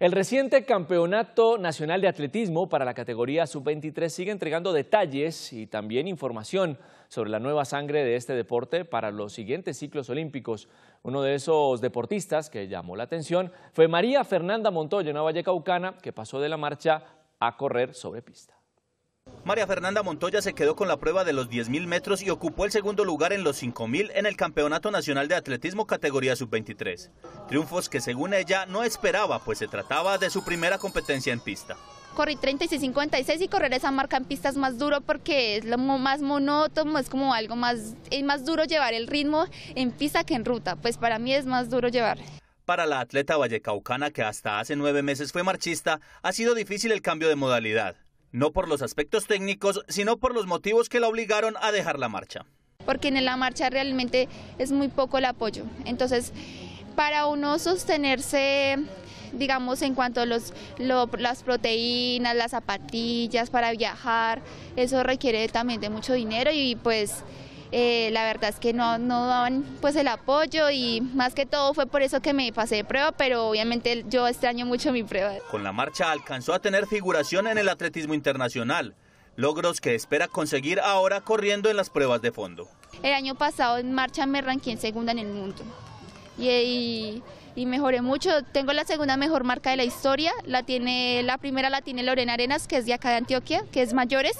El reciente Campeonato Nacional de Atletismo para la categoría sub-23 sigue entregando detalles y también información sobre la nueva sangre de este deporte para los siguientes ciclos olímpicos. Uno de esos deportistas que llamó la atención fue María Fernanda Montoya, una vallecaucana que pasó de la marcha a correr sobre pista. María Fernanda Montoya se quedó con la prueba de los 10.000 metros y ocupó el segundo lugar en los 5.000 en el Campeonato Nacional de Atletismo categoría sub-23. Triunfos que según ella no esperaba, pues se trataba de su primera competencia en pista. Corrí 36-56 y correr esa marca en pista es más duro porque es lo más monótono, es como algo más, es más duro llevar el ritmo en pista que en ruta, pues para mí es más duro llevar. Para la atleta vallecaucana que hasta hace nueve meses fue marchista, ha sido difícil el cambio de modalidad no por los aspectos técnicos, sino por los motivos que la obligaron a dejar la marcha. Porque en la marcha realmente es muy poco el apoyo. Entonces, para uno sostenerse, digamos, en cuanto a los, las proteínas, las zapatillas para viajar, eso requiere también de mucho dinero y pues eh, la verdad es que no, no daban pues el apoyo y más que todo fue por eso que me pasé de prueba, pero obviamente yo extraño mucho mi prueba. Con la marcha alcanzó a tener figuración en el atletismo internacional, logros que espera conseguir ahora corriendo en las pruebas de fondo. El año pasado en marcha me ranqué en segunda en el mundo y, mejoré mucho. Tengo la segunda mejor marca de la historia, la, tiene, la primera la tiene Lorena Arenas, que es de acá de Antioquia, que es mayores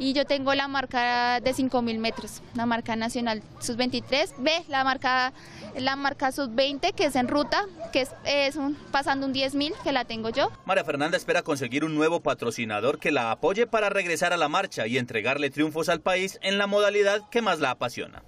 y yo tengo la marca de 5000 metros, la marca nacional sub-23, B, la marca, la marca sub-20 que es en ruta, que es, un, pasando un 10.000 que la tengo yo. María Fernanda espera conseguir un nuevo patrocinador que la apoye para regresar a la marcha y entregarle triunfos al país en la modalidad que más la apasiona.